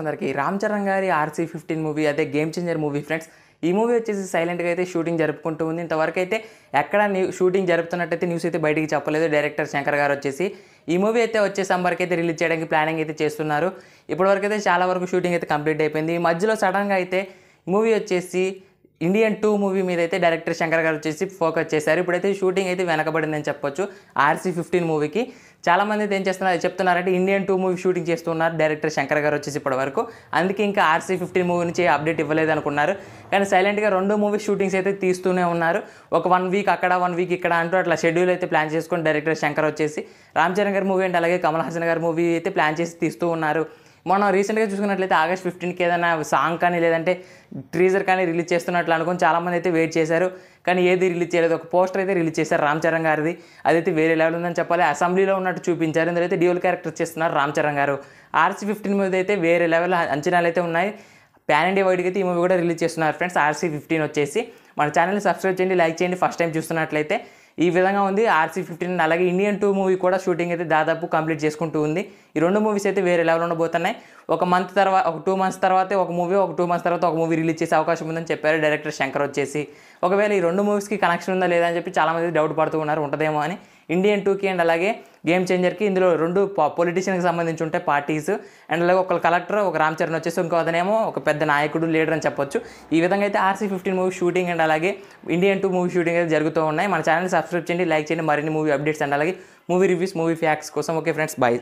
అందరికీ రామ్ చరణ్ గారి RC fifteen movie అదే గేమ్ చేంజర్ మూవీ ఫ్రెండ్స్ ఈ మూవీ వచ్చేసి సైలెంట్గా అయితే షూటింగ్ జరుపుకుంటూ ఉంది ఇంతవరకు అయితే ఎక్కడ న్యూ షూటింగ్ జరుపుతున్నట్టయితే న్యూస్ అయితే బయటికి చెప్పలేదు డైరెక్టర్ శంకర్ గారు వచ్చేసి ఈ మూవీ అయితే వచ్చే సమ్మర్కి అయితే రిలీజ్ చేయడానికి ప్లానింగ్ అయితే చేస్తున్నారు ఇప్పటివరకు అయితే చాలా వరకు షూటింగ్ అయితే కంప్లీట్ అయిపోయింది మధ్యలో సడన్గా అయితే మూవీ వచ్చేసి ఇండియన్ టూ మూవీ మీద అయితే డైరెక్టర్ శంకర్ గారు వచ్చేసి ఫోకస్ చేశారు ఇప్పుడైతే షూటింగ్ అయితే వెనకబడిందని చెప్పొచ్చు ఆర్సీ ఫిఫ్టీన్ మూవీకి చాలామంది అయితే ఏం చేస్తున్నారు చెప్తున్నారంటే ఇండియన్ టూ మూవీ షూటింగ్ చేస్తున్నారు డైరెక్టర్ శంకర్ గారు వచ్చేసి ఇప్పటి వరకు అందుకే ఇంకా ఆర్సీ ఫిఫ్టీన్ మూవీ నుంచి అప్డేట్ ఇవ్వలేదు అనుకున్నారు కానీ సైలెంట్గా రెండు మూవీ షూటింగ్స్ అయితే తీస్తూనే ఉన్నారు ఒక వన్ వీక్ అక్కడ వన్ వీక్ ఇక్కడ అంటూ అట్లా షెడ్యూల్ అయితే ప్లాన్ చేసుకొని డైరెక్టర్ శంకర్ వచ్చేసి రామ్ చరణ్ గారి మూవీ అండ్ అలాగే కమల్ హాసన్ గారి మూవీ అయితే ప్లాన్ చేసి తీస్తూ ఉన్నారు మనం రీసెంట్గా చూసుకున్నట్లయితే ఆగస్ట్ ఫిఫ్టీన్కి ఏదైనా సాంగ్ కానీ లేదంటే ట్రీజర్ కానీ రిలీజ్ చేస్తున్నట్లు అనుకుని చాలామంది అయితే వెయిట్ చేశారు కానీ ఏది రిలీజ్ చేయలేదు ఒక పోస్టర్ అయితే రిలీజ్ చేశారు రామ్ చరణ్ గారిది అదైతే వేరే లెవెల్ ఉందని చెప్పాలి అసెంబ్లీలో ఉన్నట్టు చూపించారు ఇందులో డ్యూల్ క్యారెక్టర్ చేస్తున్నారు రామ్ చరణ్ గారు ఆర్సీ ఫిఫ్టీన్ మీద అయితే వేరే లెవెల్ అంచనాలు అయితే ఉన్నాయి ప్యాన్ ఇండియా వైడ్కి అయితే ఈ మూవీ కూడా రిలీజ్ చేస్తున్నారు ఫ్రెండ్స్ ఆర్సీ ఫిఫ్టీన్ వచ్చేసి మన ఛానల్ని సబ్స్క్రైబ్ చేయండి లైక్ చేయండి ఫస్ట్ టైం చూస్తున్నట్లయితే ఈ విధంగా ఉంది ఆర్సీ ఫిఫ్టీన్ అలాగే ఇండియన్ టూ మూవీ కూడా షూటింగ్ అయితే దాదాపు కంప్లీట్ చేసుకుంటూ ఉంది ఈ రెండు మూవీస్ అయితే వేరే లెవెల్ ఉండబోతున్నాయి ఒక మంత్ తర్వాత ఒక టూ మంత్స్ తర్వాత ఒక మూవీ ఒక టూ మంత్స్ తర్వాత ఒక మూవీ రిలీజ్ చేసే అవకాశం ఉందని చెప్పారు డైరెక్టర్ శంకర్ వచ్చేసి ఒకవేళ ఈ రెండు మూవీస్కి కనెక్షన్ ఉందా లేదా అని చెప్పి చాలామంది డౌట్ పడుతూ ఉన్నారు ఉంటుందేమో అని ఇండియన్ టూకి అండ్ అలాగే గేమ్ చేంజర్కి ఇందులో రెండు పొలిటీషియన్కి సంబంధించి ఉంటాయి పార్టీస్ అండ్ అలాగే ఒక కలెక్టర్ ఒక రామ్ చరణ్ వచ్చేసి ఇంకో అతనేమో ఒక పెద్ద నాయకుడు లీడర్ అని చెప్పొచ్చు ఈ విధంగా అయితే RC fifteen movie shooting and అలాగే ఇండియన్ టూ మూవీ షూటింగ్ అయితే జరుగుతూ ఉన్నాయి మన ఛానల్ సబ్స్క్రైబ్ చేయండి లైక్ చేయండి మరిన్ని మూవీ అప్డేట్స్ అండ్ అలాగే మూవీ రివ్యూస్ మూవీ ఫ్యాక్స్ కోసం ఓకే ఫ్రెండ్స్ బాయ్